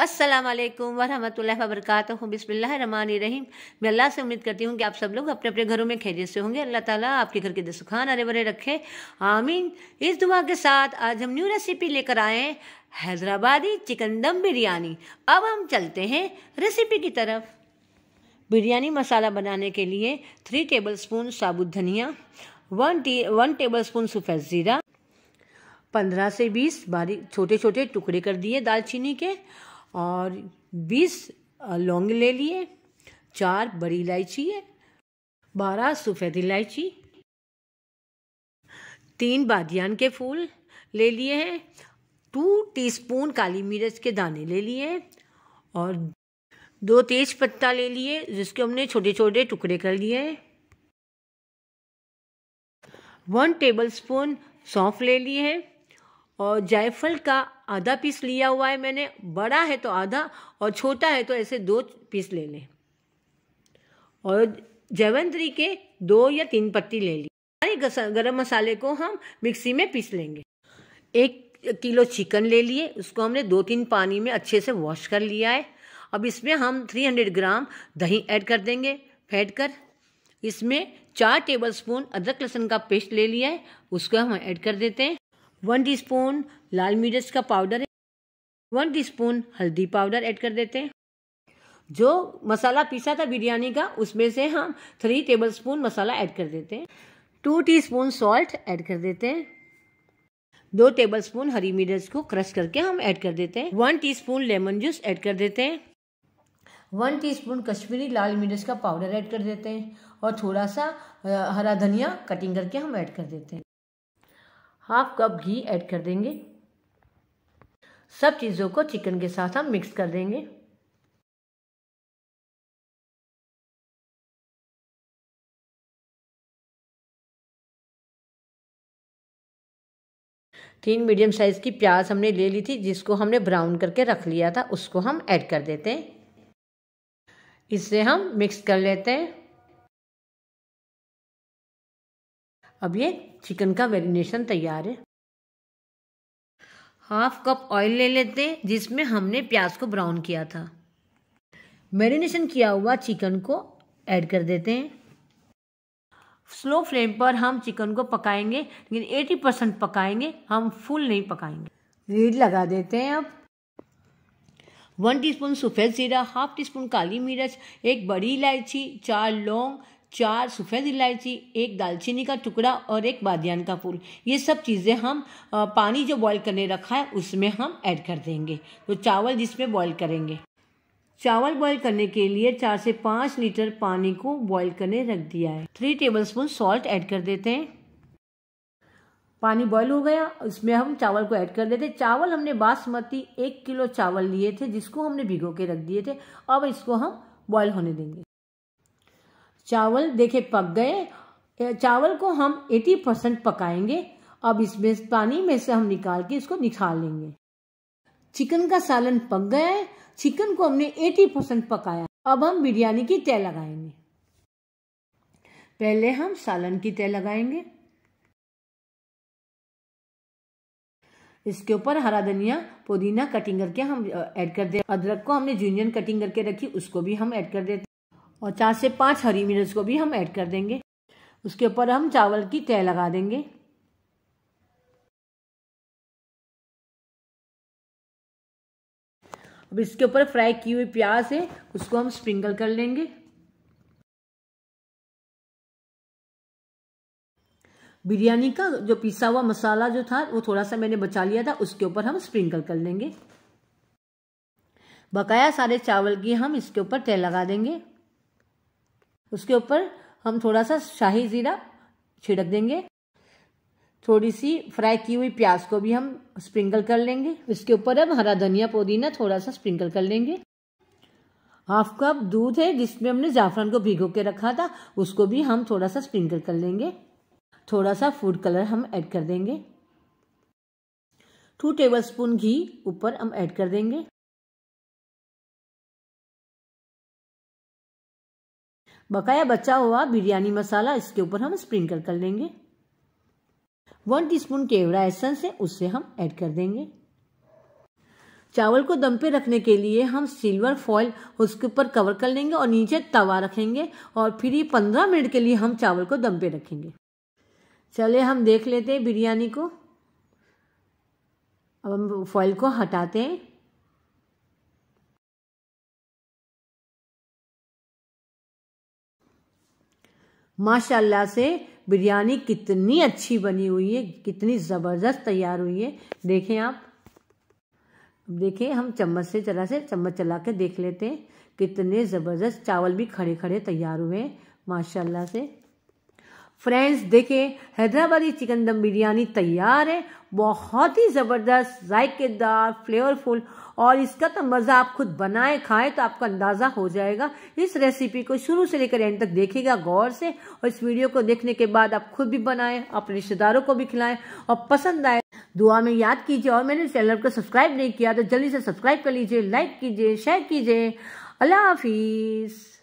अस्सलाम वालेकुम वरहमतुल्लाहि वबरकातुहू बिस्मिल्लाहिर्रहमानिर्रहीम मैं अल्लाह से उम्मीद करती हूँ कि आप सब लोग अपने अपने घरों में खैरियत से होंगे अल्लाह ताला आपके घर के दसुखान अरे बरे रखे आमीन इस दुआ के साथ आज हम न्यू रेसिपी लेकर आए हैं हैदराबादी चिकन दम बिरयानी अब हम चलते हैं रेसिपी की तरफ बिरयानी मसाला बनाने के लिए थ्री टेबल स्पून साबुत धनिया one T one tablespoon सफ़ेद ज़ीरा पंद्रह से बीस बारीक छोटे छोटे टुकड़े कर दिए दालचीनी के और बीस लौंग ले लिए चार बड़ी इलायची है बारह सफ़ेद इलायची तीन बादियान के फूल ले लिए हैं टू टीस्पून काली मिर्च के दाने ले लिए हैं और दो तेज पत्ता ले लिए जिसके हमने छोटे छोटे टुकड़े कर लिए हैं वन टेबलस्पून सौंफ ले लिए हैं और जायफल का आधा पीस लिया हुआ है मैंने बड़ा है तो आधा और छोटा है तो ऐसे दो पीस ले लें और जैवंतरी के दो या तीन पत्ती ले ली सारे गरम मसाले को हम मिक्सी में पीस लेंगे एक किलो चिकन ले लिए उसको हमने दो तीन पानी में अच्छे से वॉश कर लिया है अब इसमें हम 300 ग्राम दही ऐड कर देंगे फैट कर इसमें चार टेबल स्पून अदरक लहसुन का पेस्ट ले लिया है उसको हम ऐड कर देते हैं वन टी स्पून लाल मिर्च का पाउडर वन टी स्पून हल्दी पाउडर ऐड कर देते हैं जो मसाला पीसा था बिरयानी का उसमें से हम थ्री टेबलस्पून मसाला ऐड कर देते हैं टू टीस्पून सॉल्ट ऐड कर देते हैं दो टेबलस्पून हरी मिर्च को क्रश करके हम ऐड कर देते हैं one teaspoon lemon juice add कर देते हैं वन टीस्पून कश्मीरी लाल मिर्च का पाउडर ऐड कर देते हैं और थोड़ा सा हरा धनिया कटिंग करके हम ऐड कर देते हैं हाफ कप घी ऐड कर देंगे सब चीज़ों को चिकन के साथ हम मिक्स कर देंगे तीन मीडियम साइज़ की प्याज हमने ले ली थी जिसको हमने ब्राउन करके रख लिया था उसको हम ऐड कर देते हैं इसे हम मिक्स कर लेते हैं अब ये चिकन का वेरिनेशन तैयार है हाफ कप ऑयल ले लेते हैं जिसमें हमने प्याज को ब्राउन किया था मैरिनेशन किया हुआ चिकन को ऐड कर देते हैं स्लो फ्लेम पर हम चिकन को पकाएंगे लेकिन 80 परसेंट पकाएंगे हम फुल नहीं पकाएंगे रीड लगा देते हैं अब वन टीस्पून स्पून सफ़ेद जीरा हाफ टी स्पून काली मिर्च एक बड़ी इलायची चार लौंग चार सफ़ेद इलायची एक दालचीनी का टुकड़ा और एक बादियान का फूल ये सब चीज़ें हम पानी जो बॉईल करने रखा है उसमें हम ऐड कर देंगे तो चावल जिसमें बॉईल करेंगे चावल बॉईल करने के लिए चार से पाँच लीटर पानी को बॉईल करने रख दिया है थ्री टेबलस्पून सॉल्ट ऐड कर देते हैं पानी बॉईल हो गया उसमें हम चावल को ऐड कर देते चावल हमने बासमती एक किलो चावल लिए थे जिसको हमने भिगो के रख दिए थे अब इसको हम बॉयल होने देंगे चावल देखे पक गए चावल को हम 80 परसेंट पकाएंगे अब इसमें पानी में से हम निकाल के इसको निकाल लेंगे चिकन का सालन पक गया है चिकन को हमने 80 परसेंट पकाया अब हम बिरयानी की तय लगाएंगे पहले हम सालन की तय लगाएंगे इसके ऊपर हरा धनिया पुदीना कटिंग करके हम ऐड कर दे अदरक को हमने जूनियन कटिंग करके रखी उसको भी हम ऐड कर देते और चार से पाँच हरी मिर्च को भी हम ऐड कर देंगे उसके ऊपर हम चावल की तय लगा देंगे अब इसके ऊपर फ्राई की हुई प्याज है उसको हम स्प्रिंकल कर लेंगे बिरयानी का जो पिसा हुआ मसाला जो था वो थोड़ा सा मैंने बचा लिया था उसके ऊपर हम स्प्रिंकल कर लेंगे बकाया सारे चावल की हम इसके ऊपर तय लगा देंगे उसके ऊपर हम थोड़ा सा शाही ज़ीरा छिड़क देंगे थोड़ी सी फ्राई की हुई प्याज को भी हम स्प्रिंकल कर लेंगे इसके ऊपर हम हरा धनिया पुदीना थोड़ा सा स्प्रिंकल कर लेंगे हाफ कप दूध है जिसमें हमने जाफरान को भिगो के रखा था उसको भी हम थोड़ा सा स्प्रिंकल कर लेंगे थोड़ा सा फूड कलर हम ऐड कर देंगे टू टेबल स्पून घी ऊपर हम ऐड कर देंगे बकाया बचा हुआ बिरयानी मसाला इसके ऊपर हम स्प्रिंकल कर लेंगे वन टीस्पून केवड़ा एसेंस है उससे हम ऐड कर देंगे चावल को दम पे रखने के लिए हम सिल्वर फॉइल उसके ऊपर कवर कर लेंगे और नीचे तवा रखेंगे और फिर ये पंद्रह मिनट के लिए हम चावल को दम पे रखेंगे चले हम देख लेते हैं बिरयानी को अब हम फॉइल को हटाते हैं माशाल्लाह से बिरयानी कितनी अच्छी बनी हुई है कितनी ज़बरदस्त तैयार हुई है देखें आप देखें हम चम्मच से चला से चम्मच चला के देख लेते हैं कितने ज़बरदस्त चावल भी खड़े खड़े तैयार हुए हैं माशाल्लाह से फ्रेंड्स देखें हैदराबादी चिकन दम बिरयानी तैयार है बहुत ही ज़बरदस्त जायकेदार फ्लेवरफुल और इसका तो मज़ा आप खुद बनाए खाएं तो आपको अंदाज़ा हो जाएगा इस रेसिपी को शुरू से लेकर एंड तक देखिएगा गौर से और इस वीडियो को देखने के बाद आप खुद भी बनाएं अपने रिश्तेदारों को भी खिलाएं और पसंद आए दुआ में याद कीजिए और मैंने चैनल को सब्सक्राइब नहीं किया तो जल्दी से सब्सक्राइब कर लीजिए लाइक कीजिए शेयर कीजिए अल्लाह हाफिज़